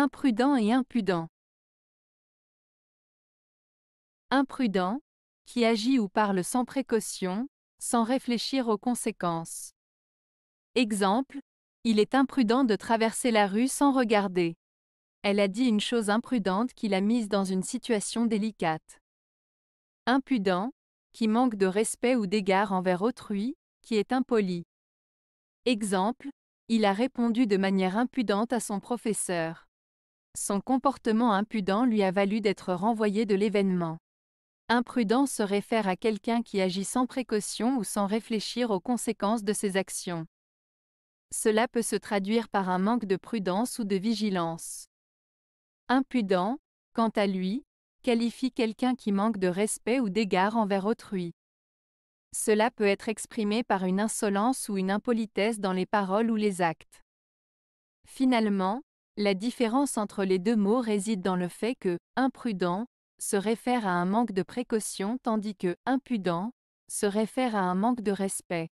Imprudent et impudent. Imprudent, qui agit ou parle sans précaution, sans réfléchir aux conséquences. Exemple, il est imprudent de traverser la rue sans regarder. Elle a dit une chose imprudente qui l'a mise dans une situation délicate. Impudent, qui manque de respect ou d'égard envers autrui, qui est impoli. Exemple, il a répondu de manière impudente à son professeur. Son comportement impudent lui a valu d'être renvoyé de l'événement. Imprudent se réfère à quelqu'un qui agit sans précaution ou sans réfléchir aux conséquences de ses actions. Cela peut se traduire par un manque de prudence ou de vigilance. Impudent, quant à lui, qualifie quelqu'un qui manque de respect ou d'égard envers autrui. Cela peut être exprimé par une insolence ou une impolitesse dans les paroles ou les actes. Finalement, la différence entre les deux mots réside dans le fait que imprudent se réfère à un manque de précaution tandis que impudent se réfère à un manque de respect.